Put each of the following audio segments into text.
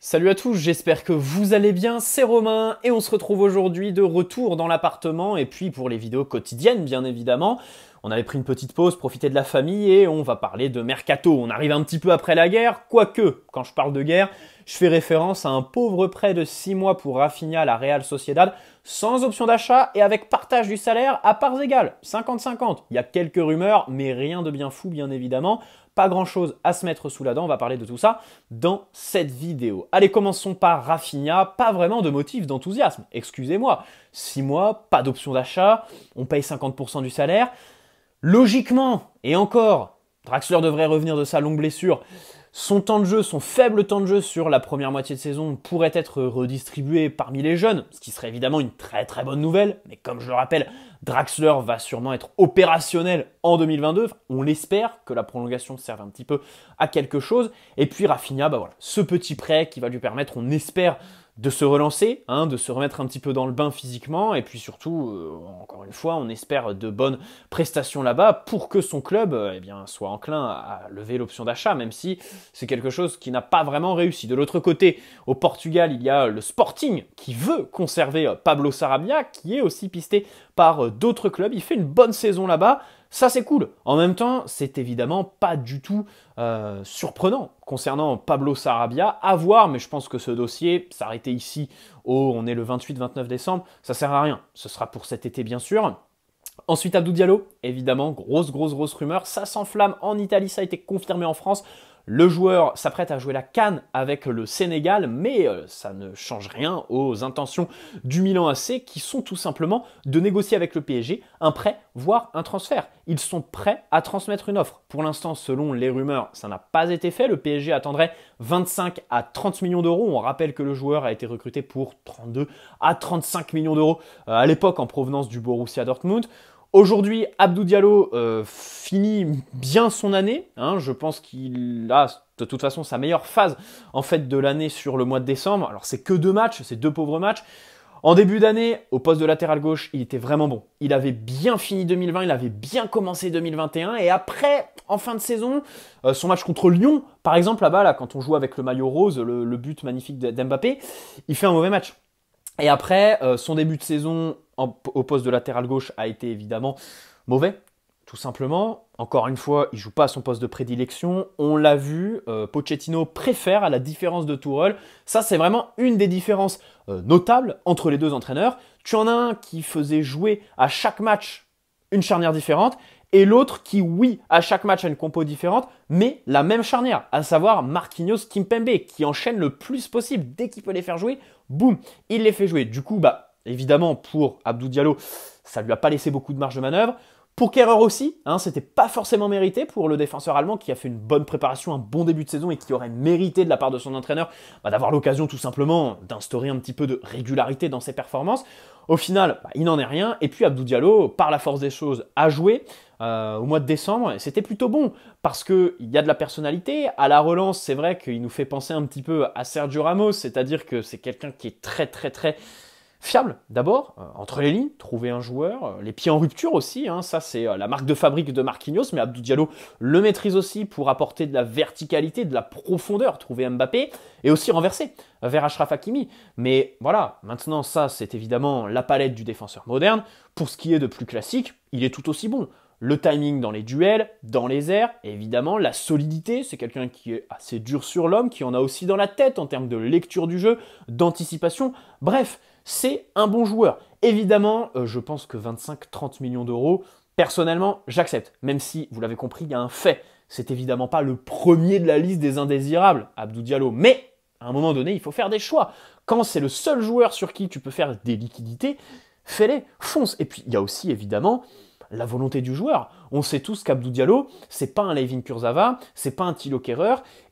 Salut à tous, j'espère que vous allez bien, c'est Romain et on se retrouve aujourd'hui de retour dans l'appartement et puis pour les vidéos quotidiennes bien évidemment. On avait pris une petite pause, profiter de la famille et on va parler de mercato. On arrive un petit peu après la guerre, quoique quand je parle de guerre, je fais référence à un pauvre prêt de 6 mois pour Rafinha à la Real Sociedad sans option d'achat et avec partage du salaire à parts égales, 50-50. Il y a quelques rumeurs mais rien de bien fou bien évidemment pas grand-chose à se mettre sous la dent, on va parler de tout ça dans cette vidéo. Allez, commençons par Rafinha, pas vraiment de motif d'enthousiasme, excusez-moi. 6 mois, pas d'option d'achat, on paye 50% du salaire. Logiquement, et encore, Draxler devrait revenir de sa longue blessure. Son temps de jeu, son faible temps de jeu sur la première moitié de saison pourrait être redistribué parmi les jeunes, ce qui serait évidemment une très très bonne nouvelle, mais comme je le rappelle, Draxler va sûrement être opérationnel en 2022. on l'espère que la prolongation serve un petit peu à quelque chose. Et puis Rafinha, bah voilà, ce petit prêt qui va lui permettre, on espère, de se relancer, hein, de se remettre un petit peu dans le bain physiquement, et puis surtout, euh, encore une fois, on espère de bonnes prestations là-bas pour que son club euh, eh bien, soit enclin à lever l'option d'achat, même si c'est quelque chose qui n'a pas vraiment réussi. De l'autre côté, au Portugal, il y a le Sporting qui veut conserver euh, Pablo Sarabia, qui est aussi pisté par d'autres clubs. Il fait une bonne saison là-bas, ça c'est cool. En même temps, c'est évidemment pas du tout euh, surprenant concernant Pablo Sarabia. À voir, mais je pense que ce dossier, s'arrêter ici, oh, on est le 28-29 décembre, ça sert à rien. Ce sera pour cet été bien sûr. Ensuite, Abdou Diallo, évidemment, grosse, grosse, grosse rumeur. Ça s'enflamme en Italie, ça a été confirmé en France. Le joueur s'apprête à jouer la canne avec le Sénégal, mais euh, ça ne change rien aux intentions du Milan AC qui sont tout simplement de négocier avec le PSG un prêt, voire un transfert. Ils sont prêts à transmettre une offre. Pour l'instant, selon les rumeurs, ça n'a pas été fait. Le PSG attendrait 25 à 30 millions d'euros. On rappelle que le joueur a été recruté pour 32 à 35 millions d'euros euh, à l'époque en provenance du Borussia Dortmund. Aujourd'hui, Abdou Diallo euh, finit bien son année. Hein. je pense qu'il a de toute façon sa meilleure phase en fait de l'année sur le mois de décembre. Alors c'est que deux matchs, c'est deux pauvres matchs. En début d'année, au poste de latéral gauche, il était vraiment bon. Il avait bien fini 2020, il avait bien commencé 2021, et après, en fin de saison, euh, son match contre Lyon, par exemple, là-bas, là, quand on joue avec le maillot rose, le, but magnifique d'Mbappé, il fait un mauvais match. Et après, euh, son début de saison au poste de latéral gauche a été évidemment mauvais, tout simplement. Encore une fois, il joue pas à son poste de prédilection. On l'a vu, euh, Pochettino préfère, à la différence de Tourelle, ça c'est vraiment une des différences euh, notables entre les deux entraîneurs. Tu en as un qui faisait jouer à chaque match une charnière différente, et l'autre qui, oui, à chaque match a une compo différente, mais la même charnière, à savoir Marquinhos Kimpembe, qui enchaîne le plus possible. Dès qu'il peut les faire jouer, boum, il les fait jouer. Du coup, bah, Évidemment, pour Abdou Diallo, ça ne lui a pas laissé beaucoup de marge de manœuvre. Pour Kerrer aussi, hein, c'était pas forcément mérité pour le défenseur allemand qui a fait une bonne préparation, un bon début de saison et qui aurait mérité de la part de son entraîneur bah, d'avoir l'occasion tout simplement d'instaurer un petit peu de régularité dans ses performances. Au final, bah, il n'en est rien. Et puis Abdou Diallo, par la force des choses, a joué euh, au mois de décembre c'était plutôt bon parce qu'il y a de la personnalité. À la relance, c'est vrai qu'il nous fait penser un petit peu à Sergio Ramos, c'est-à-dire que c'est quelqu'un qui est très très très Fiable, d'abord, euh, entre les lignes, trouver un joueur, euh, les pieds en rupture aussi, hein, ça c'est euh, la marque de fabrique de Marquinhos, mais Abdou Diallo le maîtrise aussi pour apporter de la verticalité, de la profondeur, trouver Mbappé, et aussi renverser vers Ashraf Hakimi. Mais voilà, maintenant ça c'est évidemment la palette du défenseur moderne, pour ce qui est de plus classique, il est tout aussi bon. Le timing dans les duels, dans les airs, évidemment la solidité, c'est quelqu'un qui est assez dur sur l'homme, qui en a aussi dans la tête en termes de lecture du jeu, d'anticipation, bref c'est un bon joueur. Évidemment, euh, je pense que 25-30 millions d'euros, personnellement, j'accepte. Même si, vous l'avez compris, il y a un fait. C'est évidemment pas le premier de la liste des indésirables, Abdou Diallo. Mais, à un moment donné, il faut faire des choix. Quand c'est le seul joueur sur qui tu peux faire des liquidités, fais-les, fonce. Et puis, il y a aussi, évidemment, la volonté du joueur. On sait tous qu'Abdou Diallo, c'est pas un Levin Kurzawa, c'est pas un Thilo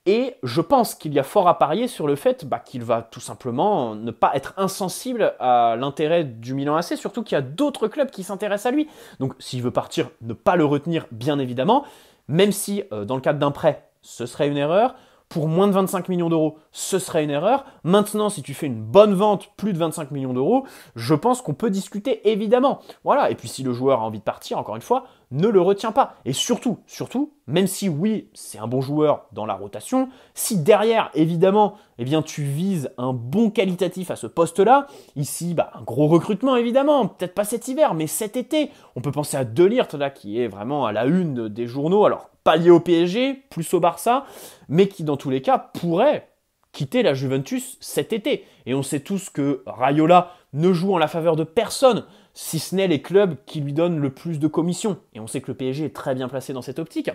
et je pense qu'il y a fort à parier sur le fait bah, qu'il va tout simplement ne pas être insensible à l'intérêt du Milan AC, surtout qu'il y a d'autres clubs qui s'intéressent à lui. Donc s'il veut partir, ne pas le retenir, bien évidemment, même si euh, dans le cadre d'un prêt, ce serait une erreur pour moins de 25 millions d'euros, ce serait une erreur. Maintenant, si tu fais une bonne vente, plus de 25 millions d'euros, je pense qu'on peut discuter, évidemment. Voilà, et puis si le joueur a envie de partir, encore une fois, ne le retiens pas. Et surtout, surtout, même si oui, c'est un bon joueur dans la rotation, si derrière, évidemment, eh bien, tu vises un bon qualitatif à ce poste-là, ici, bah, un gros recrutement, évidemment, peut-être pas cet hiver, mais cet été, on peut penser à Delirte, là, qui est vraiment à la une des journaux, alors pas lié au PSG, plus au Barça, mais qui dans tous les cas pourrait quitter la Juventus cet été. Et on sait tous que Raiola ne joue en la faveur de personne, si ce n'est les clubs qui lui donnent le plus de commissions. Et on sait que le PSG est très bien placé dans cette optique.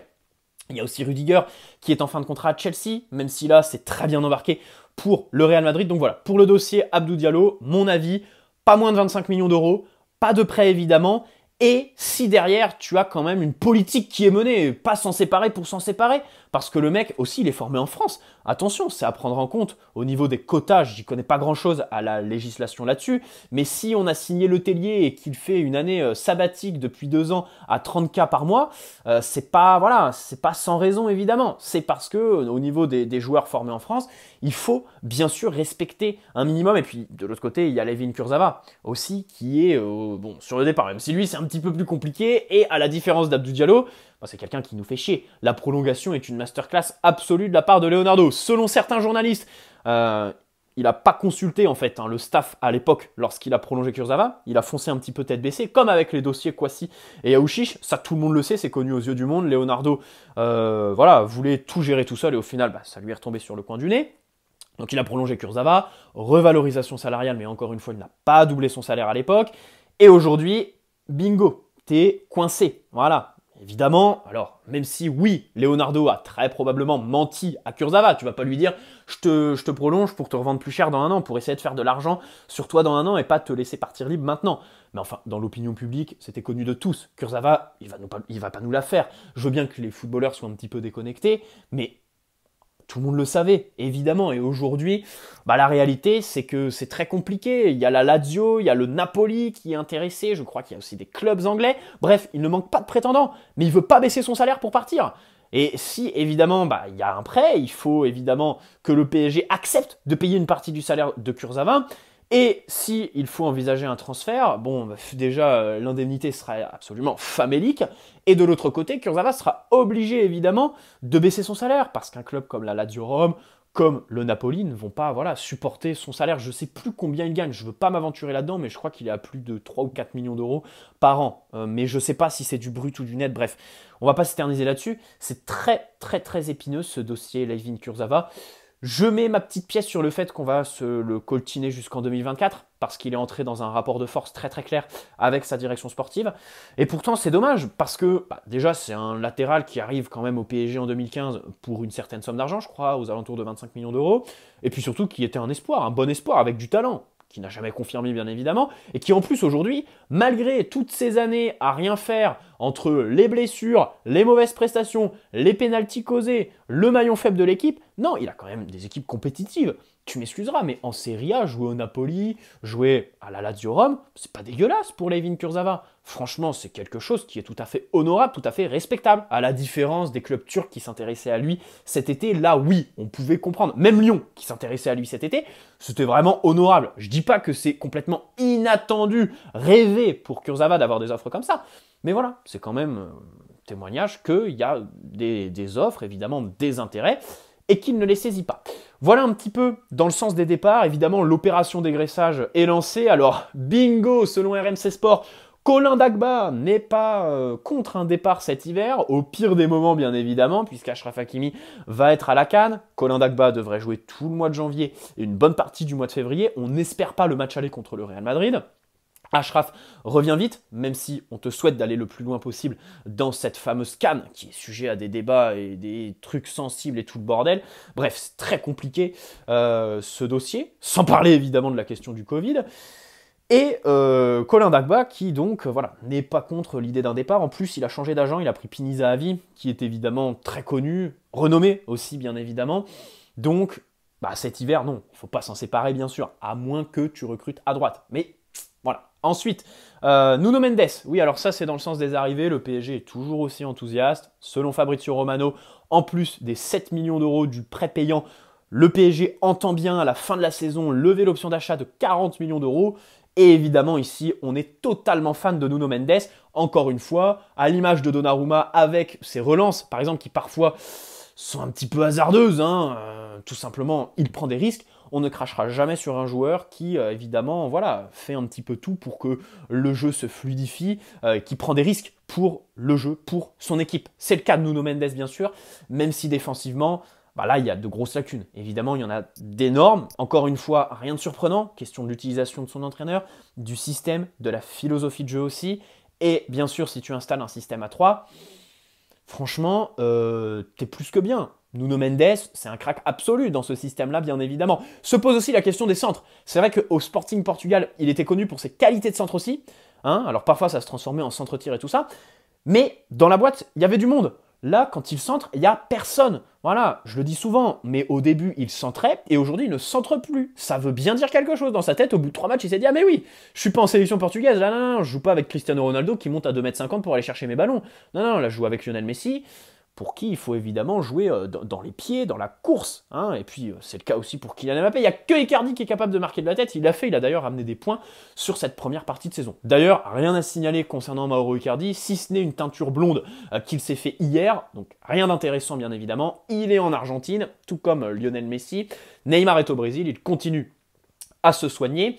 Il y a aussi Rudiger qui est en fin de contrat à Chelsea, même si là c'est très bien embarqué pour le Real Madrid. Donc voilà, pour le dossier Abdou Diallo, mon avis, pas moins de 25 millions d'euros, pas de prêt évidemment, et si derrière tu as quand même une politique qui est menée, pas s'en séparer pour s'en séparer, parce que le mec aussi, il est formé en France. Attention, c'est à prendre en compte au niveau des cotages. J'y connais pas grand chose à la législation là-dessus. Mais si on a signé le et qu'il fait une année euh, sabbatique depuis deux ans à 30K par mois, euh, c'est pas, voilà, c'est pas sans raison évidemment. C'est parce que euh, au niveau des, joueurs formés en France, il faut bien sûr respecter un minimum. Et puis de l'autre côté, il y a Levin Kurzava aussi qui est, bon, sur le départ, même si lui c'est un petit peu plus compliqué et à la différence d'Abdou Diallo, c'est quelqu'un qui nous fait chier. La prolongation est une masterclass absolue de la part de Leonardo. Selon certains journalistes, euh, il n'a pas consulté en fait hein, le staff à l'époque lorsqu'il a prolongé Kurzawa. Il a foncé un petit peu tête baissée, comme avec les dossiers Kwasi et Aouchiche. Ça, tout le monde le sait, c'est connu aux yeux du monde. Leonardo, euh, voilà, voulait tout gérer tout seul et au final, bah, ça lui est retombé sur le coin du nez. Donc il a prolongé Kurzawa, revalorisation salariale, mais encore une fois, il n'a pas doublé son salaire à l'époque. Et aujourd'hui, bingo, t'es coincé. Voilà, Évidemment, alors, même si oui, Leonardo a très probablement menti à Kurzawa, tu vas pas lui dire je te, prolonge pour te revendre plus cher dans un an, pour essayer de faire de l'argent sur toi dans un an et pas te laisser partir libre maintenant. Mais enfin, dans l'opinion publique, c'était connu de tous. Kurzawa, il va, il va pas nous la faire. Je veux bien que les footballeurs soient un petit peu déconnectés, mais tout le monde le savait, évidemment. Et aujourd'hui, bah, la réalité, c'est que c'est très compliqué. Il y a la Lazio, il y a le Napoli qui est intéressé. Je crois qu'il y a aussi des clubs anglais. Bref, il ne manque pas de prétendants. Mais il veut pas baisser son salaire pour partir. Et si évidemment bah, il y a un prêt, il faut évidemment que le PSG accepte de payer une partie du salaire de Kurzawa. Et si il faut envisager un transfert, bon, bah, déjà euh, l'indemnité sera absolument famélique. Et de l'autre côté, Kurzawa sera obligé évidemment de baisser son salaire parce qu'un club comme la Lazio Rome, comme le Napoli ne vont pas voilà, supporter son salaire. Je ne sais plus combien il gagne, je ne veux pas m'aventurer là-dedans, mais je crois qu'il est à plus de 3 ou 4 millions d'euros par an. Euh, mais je ne sais pas si c'est du brut ou du net, bref. On va pas s'éterniser là-dessus. C'est très très très épineux ce dossier Levin Kurzawa. Je mets ma petite pièce sur le fait qu'on va se le coltiner jusqu'en 2024, parce qu'il est entré dans un rapport de force très très clair avec sa direction sportive. Et pourtant, c'est dommage, parce que bah, déjà, c'est un latéral qui arrive quand même au PSG en 2015 pour une certaine somme d'argent, je crois, aux alentours de 25 millions d'euros. Et puis surtout, qui était un espoir, un bon espoir, avec du talent qui n'a jamais confirmé bien évidemment, et qui en plus aujourd'hui, malgré toutes ces années à rien faire entre les blessures, les mauvaises prestations, les pénalties causées, le maillon faible de l'équipe, non, il a quand même des équipes compétitives tu m'excuseras, mais en Serie A, jouer au Napoli, jouer à la Lazio Rome, c'est pas dégueulasse pour Levin Kurzava. Franchement, c'est quelque chose qui est tout à fait honorable, tout à fait respectable. À la différence des clubs turcs qui s'intéressaient à lui cet été, là, oui, on pouvait comprendre. Même Lyon qui s'intéressait à lui cet été, c'était vraiment honorable. Je dis pas que c'est complètement inattendu, rêvé pour Kurzawa d'avoir des offres comme ça. Mais voilà, c'est quand même euh, témoignage qu'il y a des, des offres, évidemment des intérêts, et qu'il ne les saisit pas. Voilà un petit peu dans le sens des départs. Évidemment, l'opération dégraissage est lancée. Alors, bingo, selon RMC Sport, Colin Dagba n'est pas euh, contre un départ cet hiver, au pire des moments bien évidemment, puisqu'Ashraf Hakimi va être à la canne. Colin Dagba devrait jouer tout le mois de janvier et une bonne partie du mois de février. On n'espère pas le match aller contre le Real Madrid. Ashraf revient vite, même si on te souhaite d'aller le plus loin possible dans cette fameuse canne qui est sujet à des débats et des trucs sensibles et tout le bordel. Bref, c'est très compliqué euh, ce dossier, sans parler évidemment de la question du Covid. Et euh, Colin Dagba qui donc voilà n'est pas contre l'idée d'un départ. En plus, il a changé d'agent, il a pris Piniza Avi, qui est évidemment très connu, renommé aussi bien évidemment. Donc bah, cet hiver, non, il faut pas s'en séparer bien sûr, à moins que tu recrutes à droite. Mais voilà, Ensuite, euh, Nuno Mendes. Oui, alors ça, c'est dans le sens des arrivées. Le PSG est toujours aussi enthousiaste. Selon Fabrizio Romano, en plus des 7 millions d'euros du prêt payant, le PSG entend bien à la fin de la saison lever l'option d'achat de 40 millions d'euros. Et évidemment, ici, on est totalement fan de Nuno Mendes. Encore une fois, à l'image de Donnarumma avec ses relances, par exemple, qui parfois sont un petit peu hasardeuses. Hein, euh, tout simplement, il prend des risques on ne crachera jamais sur un joueur qui, euh, évidemment, voilà, fait un petit peu tout pour que le jeu se fluidifie, euh, qui prend des risques pour le jeu, pour son équipe. C'est le cas de Nuno Mendes, bien sûr, même si défensivement, bah là, il y a de grosses lacunes. Évidemment, il y en a d'énormes. Encore une fois, rien de surprenant. Question de l'utilisation de son entraîneur, du système, de la philosophie de jeu aussi. Et bien sûr, si tu installes un système à 3, franchement, euh, t'es plus que bien. Nuno Mendes, c'est un crack absolu dans ce système-là, bien évidemment. Se pose aussi la question des centres. C'est vrai qu'au Sporting Portugal, il était connu pour ses qualités de centre aussi. Hein Alors parfois, ça se transformait en centre-tir et tout ça. Mais dans la boîte, il y avait du monde. Là, quand il centre, il n'y a personne. Voilà, je le dis souvent, mais au début, il centrait et aujourd'hui, il ne centre plus. Ça veut bien dire quelque chose dans sa tête. Au bout de trois matchs, il s'est dit Ah, mais oui, je suis pas en sélection portugaise. Là, non, je joue pas avec Cristiano Ronaldo qui monte à 2m50 pour aller chercher mes ballons. Non, non, là, je joue avec Lionel Messi pour qui il faut évidemment jouer euh, dans les pieds, dans la course. Hein. Et puis, euh, c'est le cas aussi pour Kylian Mbappé. Il n'y a que Icardi qui est capable de marquer de la tête. Il l'a fait, il a d'ailleurs amené des points sur cette première partie de saison. D'ailleurs, rien à signaler concernant Mauro Icardi, si ce n'est une teinture blonde euh, qu'il s'est fait hier. Donc, rien d'intéressant, bien évidemment. Il est en Argentine, tout comme Lionel Messi. Neymar est au Brésil, il continue à se soigner.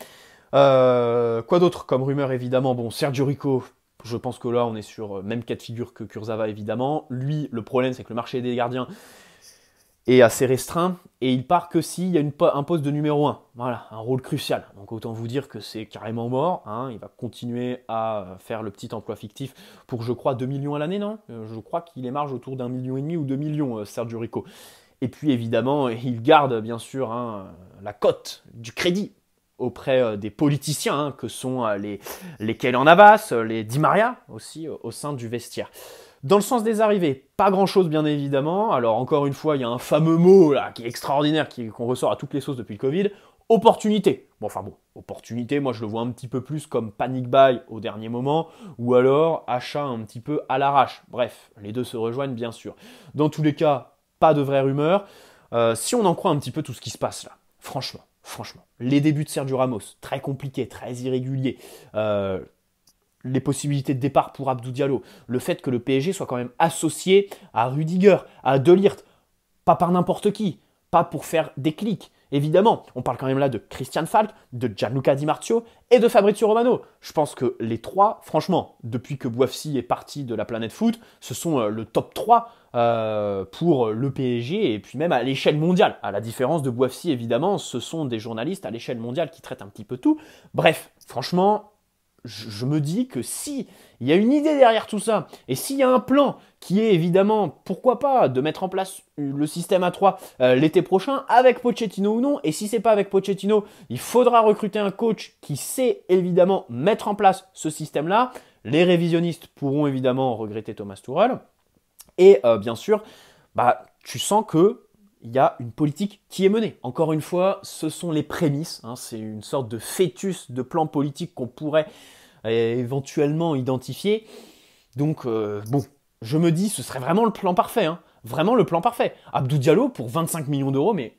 quoi d'autre comme rumeur évidemment Bon, Sergio Rico, je pense que là, on est sur euh, même cas de figure que Kurzawa, évidemment. Lui, le problème, c'est que le marché des gardiens est assez restreint et il part que s'il y a une, un poste de numéro 1. Voilà, un rôle crucial. Donc autant vous dire que c'est carrément mort. Hein. Il va continuer à euh, faire le petit emploi fictif pour, je crois, 2 millions à l'année, non euh, Je crois qu'il est marge autour d'un million et demi ou 2 millions, Sergio Rico. Et puis évidemment, il garde bien sûr hein, la cote du crédit auprès euh, des politiciens hein, que sont euh, les, les en Navas, euh, les Di Maria aussi au sein du vestiaire. Dans le sens des arrivées, pas grand chose bien évidemment. Alors encore une fois, il y a un fameux mot là qui est extraordinaire, qu'on ressort à toutes les sauces depuis le Covid opportunité. Bon, enfin bon, opportunité, moi je le vois un petit peu plus comme panic buy au dernier moment, ou alors achat un petit peu à l'arrache. Bref, les deux se rejoignent bien sûr. Dans tous les cas, pas de vraie rumeur. si on en croit un petit peu tout ce qui se passe là, franchement, franchement, les débuts de Sergio Ramos, très compliqués, très irréguliers, euh, les possibilités de départ pour Abdou Diallo, le fait que le PSG soit quand même associé à Rudiger, à Delirte, pas par n'importe qui, pas pour faire des clics, Évidemment, on parle quand même là de Christian Falk, de Gianluca Di Martio et de Fabrizio Romano. Je pense que les trois, franchement, depuis que Boafsi est parti de la planète foot, ce sont euh, le top 3 euh, pour le PSG et puis même à l'échelle mondiale. À la différence de Boafsi, évidemment, ce sont des journalistes à l'échelle mondiale qui traitent un petit peu tout. Bref, franchement, je me dis que si il y a une idée derrière tout ça, et s'il y a un plan qui est évidemment, pourquoi pas, de mettre en place le système a 3 euh, l'été prochain, avec Pochettino ou non, et si c'est pas avec Pochettino, il faudra recruter un coach qui sait évidemment mettre en place ce système-là. Les révisionnistes pourront évidemment regretter Thomas Tourelle, et euh, bien sûr, bah, tu sens que il y a une politique qui est menée. Encore une fois, ce sont les prémices, hein. c'est une sorte de fœtus de plan politique qu'on pourrait euh, éventuellement identifier. Donc, euh, bon, je me dis, ce serait vraiment le plan parfait, hein. vraiment le plan parfait. Abdou Diallo pour 25 millions d'euros, mais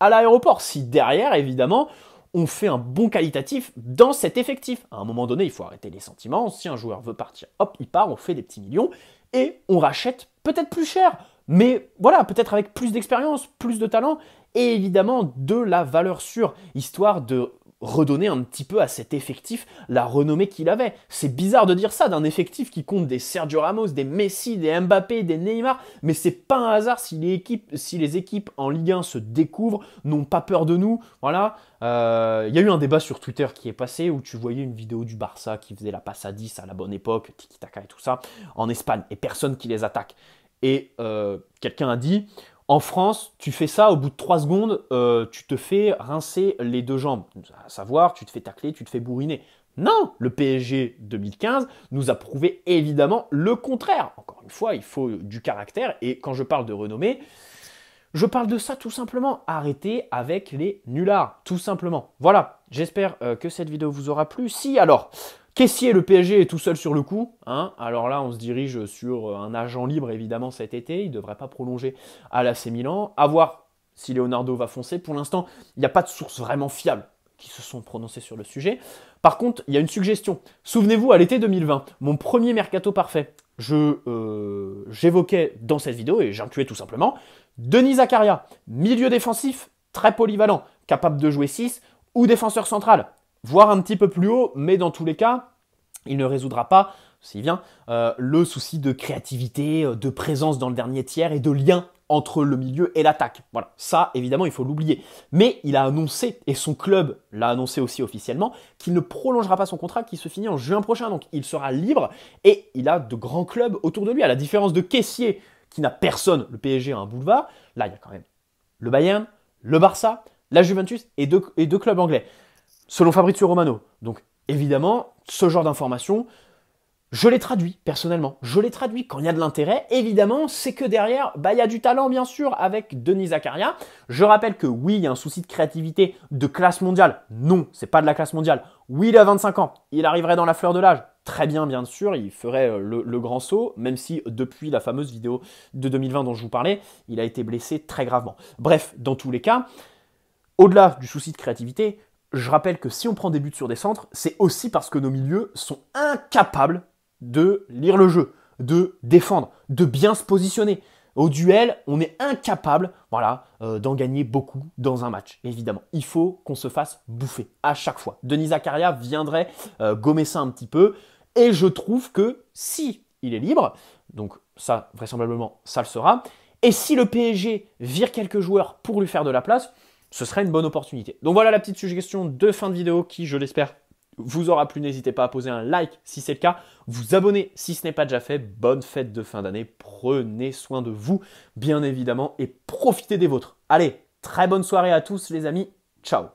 à l'aéroport, si derrière, évidemment, on fait un bon qualitatif dans cet effectif. À un moment donné, il faut arrêter les sentiments, si un joueur veut partir, hop, il part, on fait des petits millions, et on rachète peut-être plus cher mais voilà, peut-être avec plus d'expérience, plus de talent et évidemment de la valeur sûre, histoire de redonner un petit peu à cet effectif la renommée qu'il avait. C'est bizarre de dire ça d'un effectif qui compte des Sergio Ramos, des Messi, des Mbappé, des Neymar, mais c'est pas un hasard si les équipes, en Ligue 1 se découvrent, n'ont pas peur de nous. Voilà, euh, il y a eu un débat sur Twitter qui est passé où tu voyais une vidéo du Barça qui faisait la passe à 10 à la bonne époque, tiki-taka et tout ça, en Espagne, et personne qui les attaque. Et euh, quelqu'un a dit, en France, tu fais ça, au bout de 3 secondes, euh, tu te fais rincer les deux jambes. À savoir, tu te fais tacler, tu te fais bourriner. Non, le PSG 2015 nous a prouvé évidemment le contraire. Encore une fois, il faut du caractère. Et quand je parle de renommée, je parle de ça tout simplement. Arrêtez avec les nullards, tout simplement. Voilà, j'espère euh, que cette vidéo vous aura plu. Si alors, Caissier, le PSG est tout seul sur le coup. Hein. Alors là, on se dirige sur euh, un agent libre, évidemment, cet été. Il ne devrait pas prolonger à l'AC Milan. À voir si Leonardo va foncer. Pour l'instant, il n'y a pas de source vraiment fiable qui se sont prononcées sur le sujet. Par contre, il y a une suggestion. Souvenez-vous, à l'été 2020, mon premier mercato parfait, je euh, j'évoquais dans cette vidéo, et j'incluais tout simplement, Denis Zakaria, milieu défensif, très polyvalent, capable de jouer 6, ou défenseur central, voire un petit peu plus haut, mais dans tous les cas, il ne résoudra pas, s'il vient, euh, le souci de créativité, euh, de présence dans le dernier tiers et de lien entre le milieu et l'attaque. Voilà, ça évidemment il faut l'oublier. Mais il a annoncé, et son club l'a annoncé aussi officiellement, qu'il ne prolongera pas son contrat qui se finit en juin prochain. Donc il sera libre et il a de grands clubs autour de lui. À la différence de Caissier qui n'a personne, le PSG a un boulevard, là il y a quand même le Bayern, le Barça, la Juventus et deux clubs anglais selon Fabrizio Romano. Donc évidemment, ce genre d'informations, je les traduis personnellement. Je les traduis quand il y a de l'intérêt. Évidemment, c'est que derrière, bah, il y a du talent, bien sûr, avec Denis Zakaria. Je rappelle que oui, il y a un souci de créativité de classe mondiale. Non, c'est pas de la classe mondiale. Oui, il a 25 ans. Il arriverait dans la fleur de l'âge. Très bien, bien sûr, il ferait euh, le, le, grand saut, même si depuis la fameuse vidéo de 2020 dont je vous parlais, il a été blessé très gravement. Bref, dans tous les cas, au-delà du souci de créativité, je rappelle que si on prend des buts sur des centres, c'est aussi parce que nos milieux sont incapables de lire le jeu, de défendre, de bien se positionner. Au duel, on est incapable, voilà, euh, d'en gagner beaucoup dans un match. Évidemment, il faut qu'on se fasse bouffer à chaque fois. Denis Zakaria viendrait euh, gommer ça un petit peu, et je trouve que si il est libre, donc ça vraisemblablement ça le sera, et si le PSG vire quelques joueurs pour lui faire de la place, ce serait une bonne opportunité. Donc voilà la petite suggestion de fin de vidéo qui, je l'espère, vous aura plu. N'hésitez pas à poser un like si c'est le cas, vous abonner si ce n'est pas déjà fait. Bonne fête de fin d'année, prenez soin de vous, bien évidemment, et profitez des vôtres. Allez, très bonne soirée à tous les amis, ciao